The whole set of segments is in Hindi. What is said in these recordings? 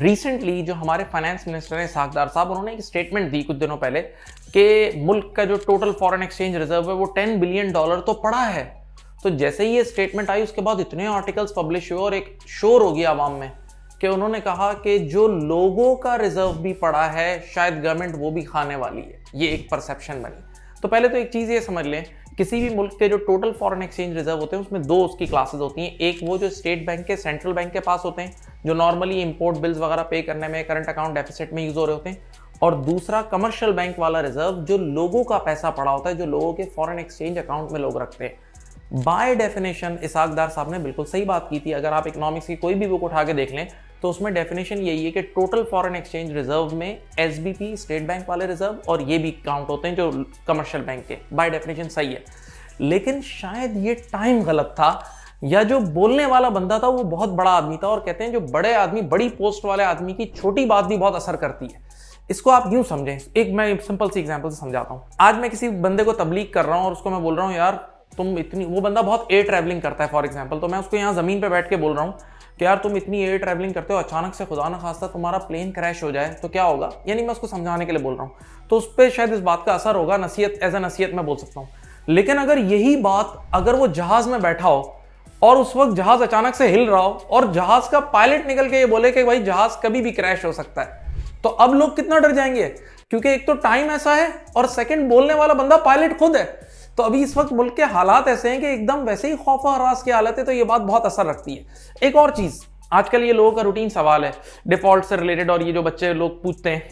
रिसेंटली जो हमारे फाइनेंस मिनिस्टर हैं सागदार साहब उन्होंने एक स्टेटमेंट दी कुछ दिनों पहले कि मुल्क का जो टोटल फॉरेन एक्सचेंज रिजर्व है वो 10 बिलियन डॉलर तो पड़ा है तो जैसे ही ये स्टेटमेंट आई उसके बाद इतने आर्टिकल्स पब्लिश हुए और एक शोर हो गया आवाम में कि उन्होंने कहा कि जो लोगों का रिजर्व भी पड़ा है शायद गवर्नमेंट वो भी खाने वाली है ये एक परसेप्शन बनी तो पहले तो एक चीज़ ये समझ लें किसी भी मुल्क के जो टोटल फॉरेन एक्सचेंज रिजर्व होते हैं उसमें दो उसकी क्लासेज होती हैं एक वो जो स्टेट बैंक के सेंट्रल बैंक के पास होते हैं जो नॉर्मली इंपोर्ट बिल्स वगैरह पे करने में करंट अकाउंट डेफिसिट में यूज़ हो रहे होते हैं और दूसरा कमर्शियल बैंक वाला रिजर्व जो लोगों का पैसा पड़ा होता है जो लोगों के फॉरन एक्सचेंज अकाउंट में लोग रखते हैं बाय डेफिनेशन इसाकदार साहब ने बिल्कुल सही बात की थी अगर आप इकोनॉमिक्स की कोई भी बुक उठा के देख लें तो उसमें डेफिनेशन यही है कि टोटल फॉरेन एक्सचेंज रिजर्व में एस स्टेट बैंक वाले रिजर्व और ये भी काउंट होते हैं जो कमर्शियल बैंक के बाय डेफिनेशन सही है लेकिन शायद ये टाइम गलत था या जो बोलने वाला बंदा था वो बहुत बड़ा आदमी था और कहते हैं जो बड़े आदमी बड़ी पोस्ट वाले आदमी की छोटी बात भी बहुत असर करती है इसको आप यूं समझें एक मैं सिंपल सी एग्जांपल से समझाता हूँ आज मैं किसी बंदे को तबलीग कर रहा हूँ और उसको मैं बोल रहा हूँ यार तुम इतनी वो बंदा बहुत एयर ट्रैवलिंग करता है फॉर एग्जाम्पल तो मैं उसको यहाँ जमीन पर बैठ के बोल रहा हूँ कि यार तुम इतनी एयर ट्रैवलिंग करते हो अचानक से खुदा ना खास्ता तुम्हारा प्लेन क्रैश हो जाए तो क्या होगा यानी मैं उसको समझाने के लिए बोल रहा हूँ तो उस पर शायद इस बात का असर होगा नसीहत एज ए नसीहत मैं बोल सकता हूँ लेकिन अगर यही बात अगर वो जहाज़ में बैठा हो और उस वक्त जहाज़ अचानक से हिल रहा हो और जहाज़ का पायलट निकल के ये बोले कि भाई जहाज़ कभी भी क्रैश हो सकता है तो अब लोग कितना डर जाएंगे क्योंकि एक तो टाइम ऐसा है और सेकंड बोलने वाला बंदा पायलट खुद है तो अभी इस वक्त मुल्क के हालात ऐसे हैं कि एकदम वैसे ही खौफ हरास की हालत है तो ये बात बहुत असर रखती है एक और चीज़ आजकल ये लोगों का रूटीन सवाल है डिफॉल्ट से रिलेटेड और ये जो बच्चे लोग पूछते हैं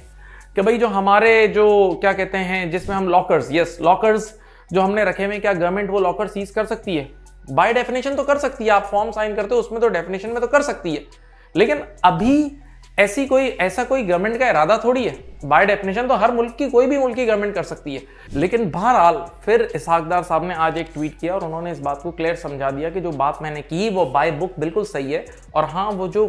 कि भाई जो हमारे जो क्या कहते हैं जिसमें हम लॉकर्स यस लॉकर्स जो हमने रखे हुए क्या गवर्नमेंट वो लॉकर सीज कर सकती है बाय डेफिनेशन तो कर सकती है आप फॉर्म साइन करते हो उसमें तो डेफिनेशन में तो कर सकती है लेकिन अभी ऐसी कोई ऐसा कोई गवर्नमेंट का इरादा थोड़ी है बाय डेफिनेशन तो हर मुल्क की कोई भी मुल्क की गवर्नमेंट कर सकती है लेकिन बहरहाल फिर इसहाकदार साहब ने आज एक ट्वीट किया और उन्होंने इस बात को क्लियर समझा दिया कि जो बात मैंने की वो बाय बुक बिल्कुल सही है और हाँ वो जो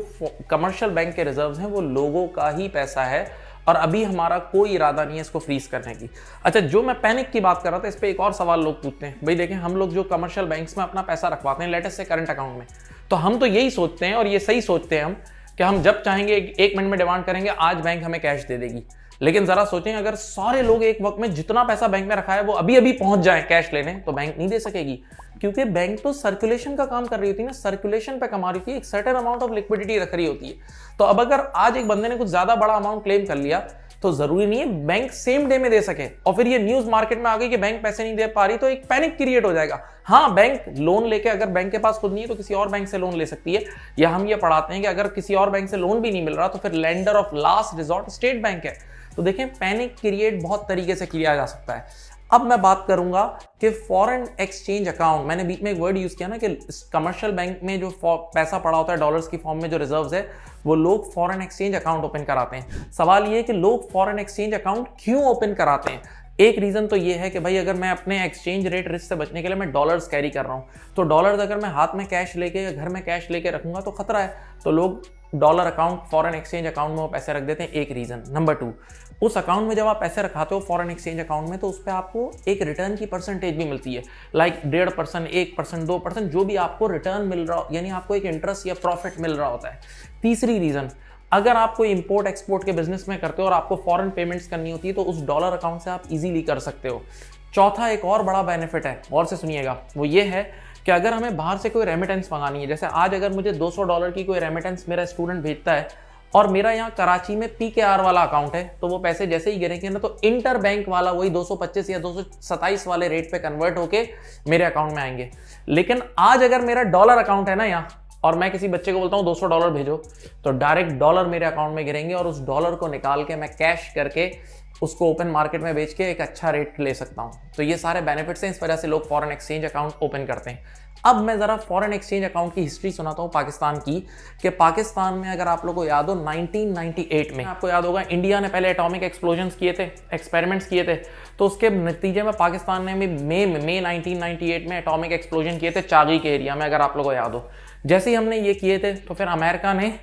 कमर्शियल बैंक के रिजर्व हैं वो लोगों का ही पैसा है और अभी हमारा कोई इरादा नहीं है इसको फ्रीज करने की अच्छा जो मैं पैनिक की बात कर रहा था इस पर एक और सवाल लोग पूछते हैं भाई देखें हम लोग जो कमर्शियल बैंक्स में अपना पैसा रखवाते हैं लेटेस्ट से करंट अकाउंट में तो हम तो यही सोचते हैं और ये सही सोचते हैं हम कि हम जब चाहेंगे एक मिनट में डिमांड करेंगे आज बैंक हमें कैश दे देगी लेकिन जरा सोचें अगर सारे लोग एक वक्त में जितना पैसा बैंक में रखा है वो अभी अभी पहुंच जाए कैश लेने तो बैंक नहीं दे सकेगी क्योंकि बैंक तो सर्कुलेशन का काम कर रही होती है ना सर्कुलेशन पे कमा रही थी एक सर्टेन अमाउंट ऑफ लिक्विडिटी रख रही होती है तो अब अगर आज एक बंदे ने कुछ ज्यादा बड़ा अमाउंट क्लेम कर लिया तो जरूरी नहीं है बैंक सेम डे में दे सके और फिर ये न्यूज मार्केट में आ गई कि बैंक पैसे नहीं दे पा रही तो एक पैनिक क्रिएट हो जाएगा हाँ बैंक लोन लेके अगर बैंक के पास खुद नहीं है तो किसी और बैंक से लोन ले सकती है या हम ये पढ़ाते हैं कि अगर किसी और बैंक से लोन भी नहीं मिल रहा तो फिर lender of last resort state bank है तो देखें पैनिक क्रिएट बहुत तरीके से किया जा सकता है अब मैं बात करूंगा कि फॉरेन एक्सचेंज अकाउंट मैंने बीच में एक वर्ड यूज किया ना कि कमर्शियल बैंक में जो पैसा पड़ा होता है डॉलर्स की फॉर्म में जो रिजर्व है वो लोग फॉरेन एक्सचेंज अकाउंट ओपन कराते हैं सवाल ये कि लोग फॉरेन एक्सचेंज अकाउंट क्यों ओपन कराते हैं एक रीज़न तो ये है कि भाई अगर मैं अपने एक्सचेंज रेट रिस्क से बचने के लिए मैं डॉलर्स कैरी कर रहा हूँ तो डॉलर्स अगर मैं हाथ में कैश लेके या घर में कैश लेके रखूंगा तो खतरा है तो लोग dollar account foreign exchange account में वो पैसे रख देते हैं एक रीज़न नंबर टू उस अकाउंट में जब आप पैसे रखाते हो फॉरेन एक्सचेंज अकाउंट में तो उस पर आपको एक रिटर्न की परसेंटेज भी मिलती है लाइक डेढ़ परसेंट एक परसेंट दो परसेंट जो भी आपको रिटर्न मिल रहा यानी आपको एक इंटरेस्ट या प्रॉफिट मिल रहा होता है तीसरी रीज़न अगर आप कोई इंपोर्ट एक्सपोर्ट के बिजनेस में करते हो और आपको फॉरेन पेमेंट्स करनी होती है तो उस डॉलर अकाउंट से आप इजीली कर सकते हो चौथा एक और बड़ा बेनिफिट है और से सुनिएगा वो ये है कि अगर हमें बाहर से कोई रेमिटेंस मंगानी है जैसे आज अगर मुझे 200 डॉलर की कोई रेमिटेंस मेरा स्टूडेंट भेजता है और मेरा यहाँ कराची में पी के आर वाला अकाउंट है तो वो पैसे जैसे ही गिरेंगे ना तो इंटर बैंक वाला वही 225 या 227 वाले रेट पे कन्वर्ट होके मेरे अकाउंट में आएंगे लेकिन आज अगर मेरा डॉलर अकाउंट है ना यहाँ और मैं किसी बच्चे को बोलता हूँ 200 डॉलर भेजो तो डायरेक्ट डॉलर मेरे अकाउंट में गिरेंगे और उस डॉलर को निकाल के मैं कैश करके उसको ओपन मार्केट में बेच के एक अच्छा रेट ले सकता हूँ तो ये सारे बेनिफिट्स हैं इस वजह से लोग फॉरेन एक्सचेंज अकाउंट ओपन करते हैं अब मैं ज़रा फॉरेन एक्सचेंज अकाउंट की हिस्ट्री सुनाता हूँ पाकिस्तान की कि पाकिस्तान में अगर आप लोग को याद हो 1998 में आपको याद होगा इंडिया ने पहले एटॉमिक एक्सप्लोजन किए थे एक्सपेरिमेंट्स किए थे तो उसके नतीजे में पाकिस्तान ने भी मे में मे 1998 में एटॉमिक एक्सप्लोजन किए थे चागी के एरिया में अगर आप लोग को याद हो जैसे ही हमने ये किए थे तो फिर अमेरिका ने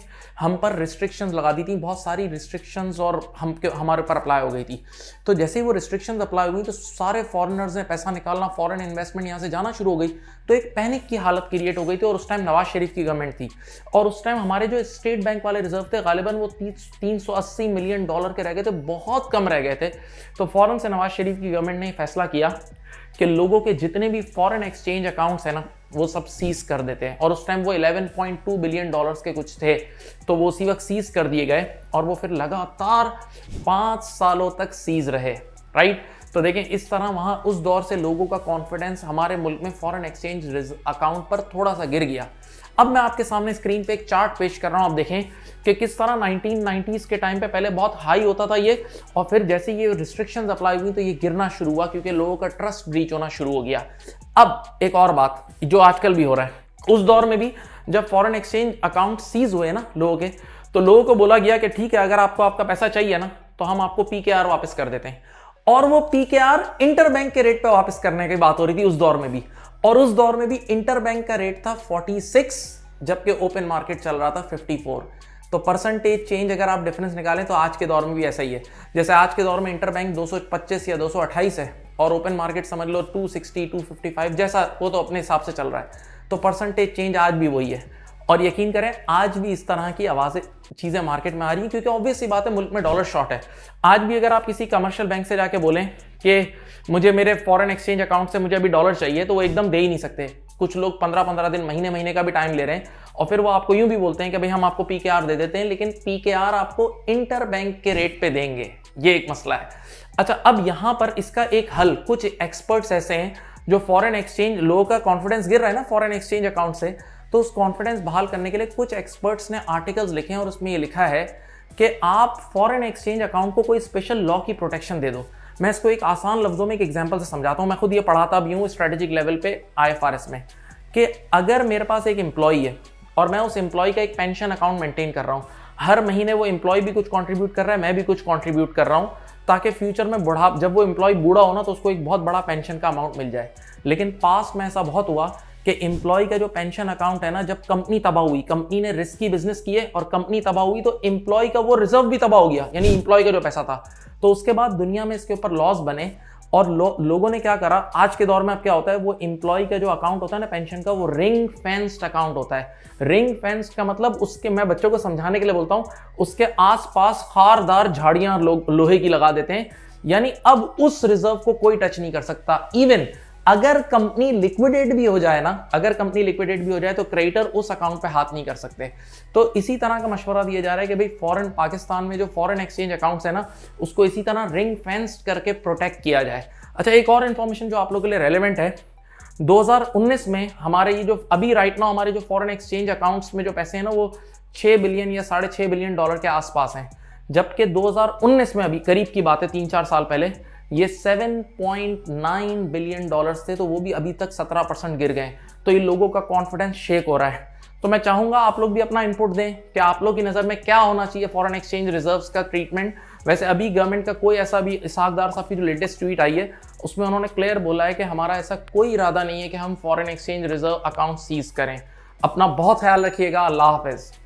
हम पर रिस्ट्रिक्शंस लगा दी थी बहुत सारी रिस्ट्रिक्शंस और हम के हमारे ऊपर अप्लाई हो गई थी तो जैसे ही वो रिस्ट्रिक्शंस अप्लाई हुई तो सारे फॉरेनर्स ने पैसा निकालना फॉरेन इन्वेस्टमेंट यहाँ से जाना शुरू हो गई तो एक पैनिक की हालत क्रिएट हो गई थी और उस टाइम नवाज शरीफ की गवर्नमेंट थी और उस टाइम हमारे जो स्टेट बैंक वाले रिजर्व थे गालिबा वो तीन सौ अस्सी मिलियन डॉलर के रह गए थे बहुत कम रह गए थे तो फ़ौरन से नवाज शरीफ की गवर्नमेंट ने फैसला किया कि लोगों के जितने भी फॉरेन एक्सचेंज अकाउंट्स हैं ना वो सब सीज कर देते हैं और उस टाइम वो 11.2 बिलियन डॉलर्स के कुछ थे तो वो उसी वक्त सीज कर दिए गए और वो फिर लगातार पाँच सालों तक सीज रहे राइट तो देखें इस तरह वहां उस दौर से लोगों का कॉन्फिडेंस हमारे मुल्क में फॉरेन एक्सचेंज अकाउंट पर थोड़ा सा गिर गया अब मैं आपके सामने स्क्रीन पे एक चार्ट पेश कर रहा हूं आप देखें कि किस तरह 1990s के टाइम पे पहले बहुत हाई होता था ये और फिर जैसे ये रिस्ट्रिक्शन अप्लाई हुई तो ये गिरना शुरू हुआ क्योंकि लोगों का ट्रस्ट ब्रीच होना शुरू हो गया अब एक और बात जो आजकल भी हो रहा है उस दौर में भी जब फॉरन एक्सचेंज अकाउंट सीज हुए ना लोगों के तो लोगों को बोला गया कि ठीक है अगर आपको आपका पैसा चाहिए ना तो हम आपको पी वापस कर देते हैं और वो P K R inter bank के रेट पे वापस करने की बात हो रही थी उस दौर में भी और उस दौर में भी इंटर बैंक का रेट था 46 जबकि ओपन मार्केट चल रहा था 54 तो परसेंटेज चेंज अगर आप डिफरेंस निकालें तो आज के दौर में भी ऐसा ही है जैसे आज के दौर में इंटर बैंक दो या दो है और ओपन मार्केट समझ लो 260 255 जैसा वो तो अपने हिसाब से चल रहा है तो परसेंटेज चेंज आज भी वही है और यकीन करें आज भी इस तरह की आवाज़ें चीज़ें मार्केट में आ रही हैं क्योंकि ऑब्वियसली बात है मुल्क में डॉलर शॉर्ट है आज भी अगर आप किसी कमर्शियल बैंक से जाके बोलें कि मुझे मेरे फॉरेन एक्सचेंज अकाउंट से मुझे अभी डॉलर चाहिए तो वो एकदम दे ही नहीं सकते कुछ लोग पंद्रह पंद्रह दिन महीने महीने का भी टाइम ले रहे हैं और फिर वो आपको यूं भी बोलते हैं कि भाई हम आपको पी दे देते हैं लेकिन पी आपको इंटर बैंक के रेट पर देंगे ये एक मसला है अच्छा अब यहां पर इसका एक हल कुछ एक्सपर्ट्स ऐसे हैं जो फॉरेन एक्सचेंज लोगों का कॉन्फिडेंस गिर रहा है ना फॉरेन एक्सचेंज अकाउंट से तो उस कॉन्फिडेंस बहाल करने के लिए कुछ एक्सपर्ट्स ने आर्टिकल्स लिखे हैं और उसमें ये लिखा है कि आप फॉरेन एक्सचेंज अकाउंट को कोई स्पेशल लॉ की प्रोटेक्शन दे दो मैं इसको एक आसान लफ्ज़ों में एक एग्जाम्पल से समझाता हूँ मैं खुद ये पढ़ाता भी हूँ स्ट्रेटेजिक लेवल पे आई में कि अगर मेरे पास एक एम्प्लॉई है और मैं उस एम्प्लॉय का एक पेंशन अकाउंट मेंटेन कर रहा हूँ हर महीने वो एम्प्लॉय भी कुछ कॉन्ट्रीब्यूट कर रहा है मैं भी कुछ कॉन्ट्रीब्यूट कर रहा हूँ ताकि फ्यूचर में बुढ़ा जब वो एम्प्लॉय बूढ़ा हो ना तो उसको एक बहुत बड़ा पेंशन का अमाउंट मिल जाए लेकिन पास्ट में ऐसा बहुत हुआ कि एम्प्लॉय का जो पेंशन अकाउंट है ना जब कंपनी तबाह हुई कंपनी ने रिस्की बिजनेस किए और कंपनी तबाह हुई तो एम्प्लॉय का वो रिजर्व भी तबाह हो गया यानी एम्प्लॉय का जो पैसा था तो उसके बाद दुनिया में इसके ऊपर लॉस बने और लो, लोगों ने क्या करा आज के दौर में अब क्या होता है वो एम्प्लॉय का जो अकाउंट होता है ना पेंशन का वो रिंग फेंस्ड अकाउंट होता है रिंग फेंस्ड का मतलब उसके मैं बच्चों को समझाने के लिए बोलता हूँ उसके आसपास खारदार झाड़ियाँ लोग लोहे की लगा देते हैं यानी अब उस रिजर्व को कोई टच नहीं कर सकता इवन अगर कंपनी लिक्विडेट भी हो जाए ना अगर कंपनी लिक्विडेट भी हो जाए तो क्रेडिटर उस अकाउंट पे हाथ नहीं कर सकते तो इसी तरह का मशवरा दिया जा रहा है कि भाई फॉरेन पाकिस्तान में जो फॉरेन एक्सचेंज अकाउंट्स है ना उसको इसी तरह रिंग फेंस करके प्रोटेक्ट किया जाए अच्छा एक और इन्फॉर्मेशन जो आप लोगों के लिए रेलिवेंट है 2019 में हमारे ये जो अभी राइट ना हमारे जो फॉरेन एक्सचेंज अकाउंट्स में जो पैसे हैं ना वो 6 बिलियन या साढ़े छः बिलियन डॉलर के आसपास हैं जबकि 2019 में अभी करीब की बात है तीन चार साल पहले ये 7.9 बिलियन डॉलर्स थे तो वो भी अभी तक 17 परसेंट गिर गए तो ये लोगों का कॉन्फिडेंस शेक हो रहा है तो मैं चाहूंगा आप लोग भी अपना इनपुट दें कि आप लोग की नज़र में क्या होना चाहिए फॉरेन एक्सचेंज रिजर्व्स का ट्रीटमेंट वैसे अभी गवर्नमेंट का कोई ऐसा भी इसाकदार साहब की जो लेटेस्ट ट्वीट आई है उसमें उन्होंने क्लियर बोला है कि हमारा ऐसा कोई इरादा नहीं है कि हम foreign exchange reserve account seize करें अपना बहुत ख्याल रखिएगा अल्लाह हाफिज़